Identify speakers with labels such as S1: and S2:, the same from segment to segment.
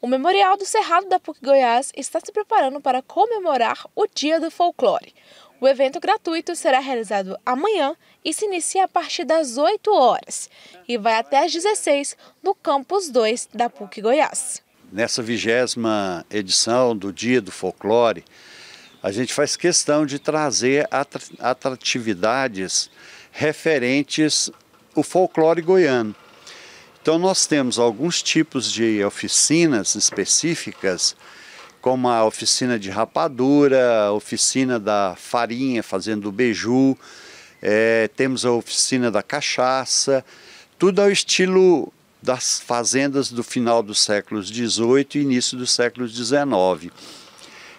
S1: O Memorial do Cerrado da PUC Goiás está se preparando para comemorar o Dia do Folclore. O evento gratuito será realizado amanhã e se inicia a partir das 8 horas e vai até às 16 no Campus 2 da PUC Goiás.
S2: Nessa vigésima edição do Dia do Folclore, a gente faz questão de trazer atratividades referentes ao folclore goiano. Então, nós temos alguns tipos de oficinas específicas, como a oficina de rapadura, a oficina da farinha, fazendo beiju, é, temos a oficina da cachaça, tudo ao estilo das fazendas do final do século XVIII e início do século XIX.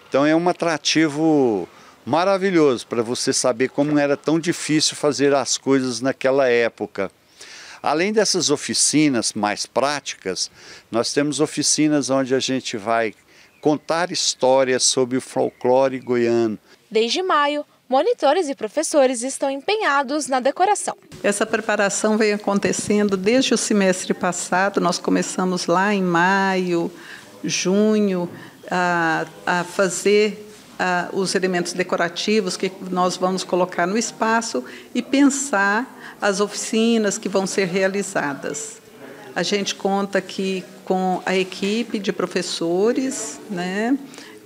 S2: Então é um atrativo maravilhoso para você saber como era tão difícil fazer as coisas naquela época. Além dessas oficinas mais práticas, nós temos oficinas onde a gente vai contar histórias sobre o folclore goiano.
S1: Desde maio, monitores e professores estão empenhados na decoração.
S2: Essa
S3: preparação vem acontecendo desde o semestre passado, nós começamos lá em maio, junho, a, a fazer ah, os elementos decorativos que nós vamos colocar no espaço e pensar as oficinas que vão ser realizadas. A gente conta aqui com a equipe de professores, né?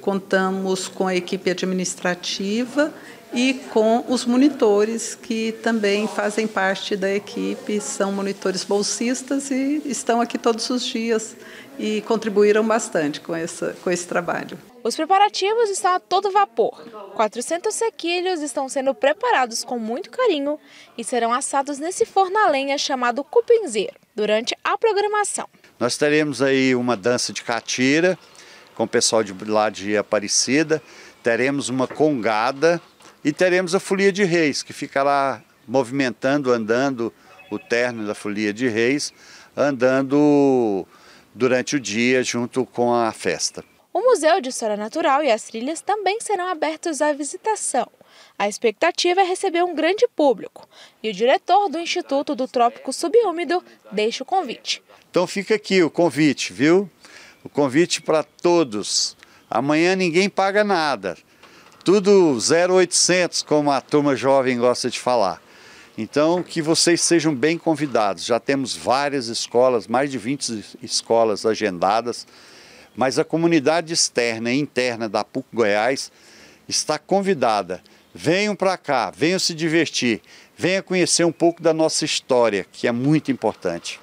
S3: contamos com a equipe administrativa e com os monitores que também fazem parte da equipe, são monitores bolsistas e estão aqui todos os dias e contribuíram bastante com, essa, com esse trabalho.
S1: Os preparativos estão a todo vapor. 400 sequilhos estão sendo preparados com muito carinho e serão assados nesse forno a lenha chamado cupinzeiro durante a programação.
S2: Nós teremos aí uma dança de catira com o pessoal de lá de Aparecida, teremos uma congada e teremos a Folia de Reis, que fica lá movimentando, andando o terno da Folia de Reis, andando durante o dia junto com a festa.
S1: O Museu de História Natural e as trilhas também serão abertos à visitação. A expectativa é receber um grande público. E o diretor do Instituto do Trópico Subúmido deixa o convite.
S2: Então fica aqui o convite, viu? O convite para todos. Amanhã ninguém paga nada. Tudo 0800, como a turma jovem gosta de falar. Então, que vocês sejam bem convidados. Já temos várias escolas, mais de 20 escolas agendadas, mas a comunidade externa e interna da PUC Goiás está convidada. Venham para cá, venham se divertir, venham conhecer um pouco da nossa história, que é muito importante.